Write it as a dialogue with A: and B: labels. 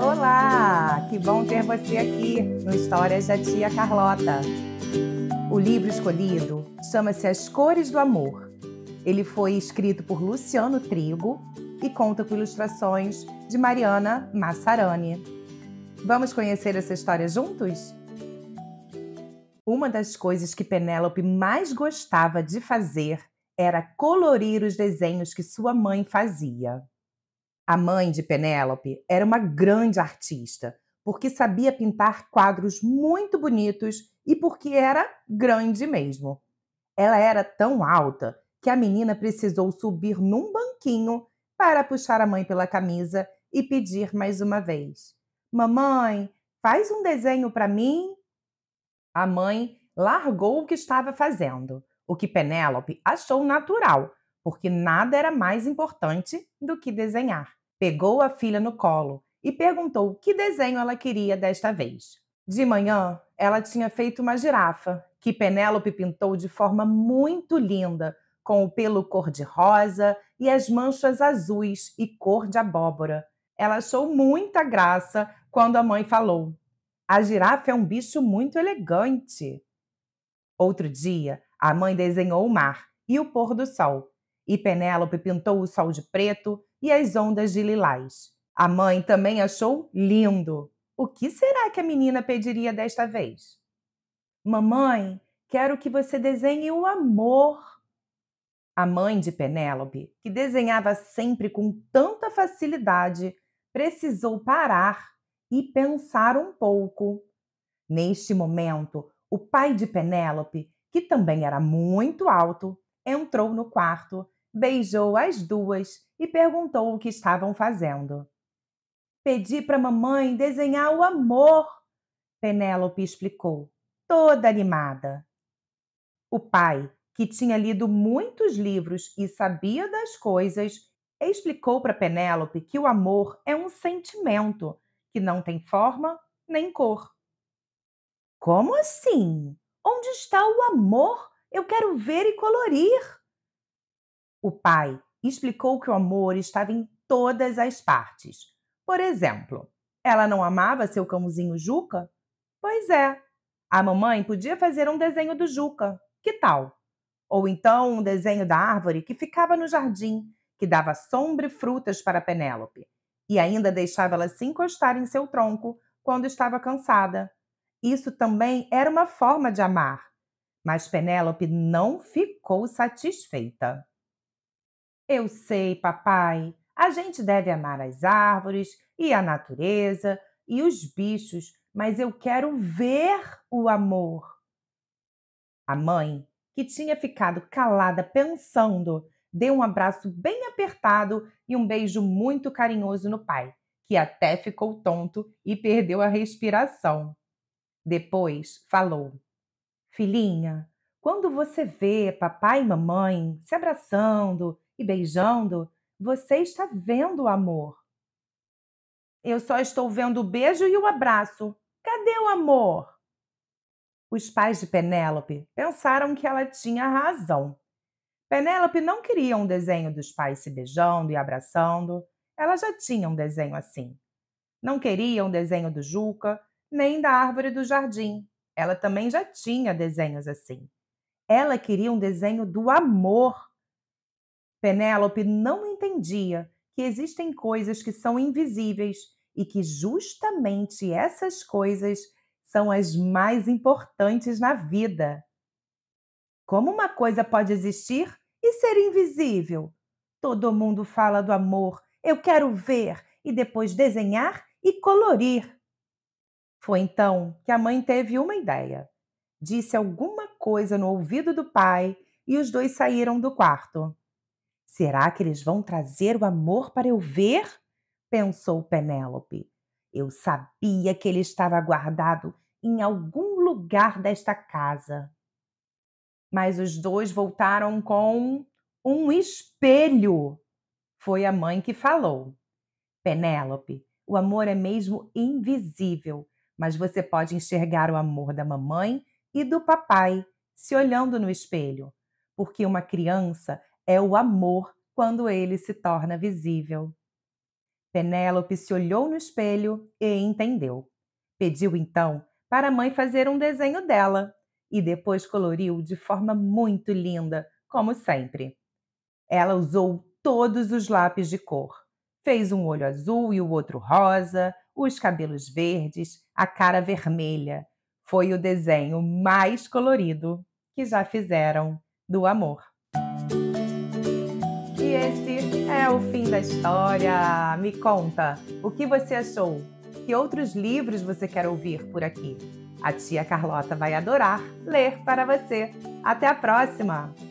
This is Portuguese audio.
A: Olá! Que bom ter você aqui no Histórias da Tia Carlota. O livro escolhido chama-se As Cores do Amor. Ele foi escrito por Luciano Trigo e conta com ilustrações de Mariana Massarani. Vamos conhecer essa história juntos? Uma das coisas que Penélope mais gostava de fazer era colorir os desenhos que sua mãe fazia. A mãe de Penélope era uma grande artista, porque sabia pintar quadros muito bonitos e porque era grande mesmo. Ela era tão alta que a menina precisou subir num banquinho para puxar a mãe pela camisa e pedir mais uma vez: Mamãe, faz um desenho para mim? A mãe largou o que estava fazendo, o que Penélope achou natural, porque nada era mais importante do que desenhar. Pegou a filha no colo e perguntou que desenho ela queria desta vez. De manhã, ela tinha feito uma girafa, que Penélope pintou de forma muito linda, com o pelo cor-de-rosa e as manchas azuis e cor de abóbora. Ela achou muita graça quando a mãe falou: A girafa é um bicho muito elegante. Outro dia, a mãe desenhou o mar e o pôr do sol e Penélope pintou o sol de preto e as ondas de lilás. A mãe também achou lindo. O que será que a menina pediria desta vez? Mamãe, quero que você desenhe o amor. A mãe de Penélope, que desenhava sempre com tanta facilidade, precisou parar e pensar um pouco. Neste momento, o pai de Penélope, que também era muito alto, entrou no quarto beijou as duas e perguntou o que estavam fazendo. Pedi para mamãe desenhar o amor, Penélope explicou, toda animada. O pai, que tinha lido muitos livros e sabia das coisas, explicou para Penélope que o amor é um sentimento que não tem forma nem cor. Como assim? Onde está o amor? Eu quero ver e colorir. O pai explicou que o amor estava em todas as partes. Por exemplo, ela não amava seu cãozinho Juca? Pois é. A mamãe podia fazer um desenho do Juca. Que tal? Ou então um desenho da árvore que ficava no jardim, que dava sombra e frutas para Penélope, e ainda deixava ela se encostar em seu tronco quando estava cansada. Isso também era uma forma de amar. Mas Penélope não ficou satisfeita. Eu sei, papai. A gente deve amar as árvores e a natureza e os bichos, mas eu quero ver o amor. A mãe, que tinha ficado calada pensando, deu um abraço bem apertado e um beijo muito carinhoso no pai, que até ficou tonto e perdeu a respiração. Depois falou: Filhinha, quando você vê papai e mamãe se abraçando e beijando, você está vendo o amor. Eu só estou vendo o beijo e o abraço. Cadê o amor? Os pais de Penélope pensaram que ela tinha razão. Penélope não queria um desenho dos pais se beijando e abraçando. Ela já tinha um desenho assim. Não queria um desenho do Juca, nem da árvore do jardim. Ela também já tinha desenhos assim. Ela queria um desenho do amor Penélope não entendia que existem coisas que são invisíveis e que justamente essas coisas são as mais importantes na vida. Como uma coisa pode existir e ser invisível? Todo mundo fala do amor, eu quero ver e depois desenhar e colorir. Foi então que a mãe teve uma ideia. Disse alguma coisa no ouvido do pai e os dois saíram do quarto. Será que eles vão trazer o amor para eu ver? pensou Penélope. Eu sabia que ele estava guardado em algum lugar desta casa. Mas os dois voltaram com um espelho. Foi a mãe que falou. Penélope, o amor é mesmo invisível, mas você pode enxergar o amor da mamãe e do papai se olhando no espelho, porque uma criança é o amor quando ele se torna visível. Penélope se olhou no espelho e entendeu. Pediu então para a mãe fazer um desenho dela e depois coloriu de forma muito linda, como sempre. Ela usou todos os lápis de cor. Fez um olho azul e o outro rosa, os cabelos verdes, a cara vermelha. Foi o desenho mais colorido que já fizeram do amor esse é o fim da história. Me conta, o que você achou? Que outros livros você quer ouvir por aqui? A tia Carlota vai adorar ler para você. Até a próxima!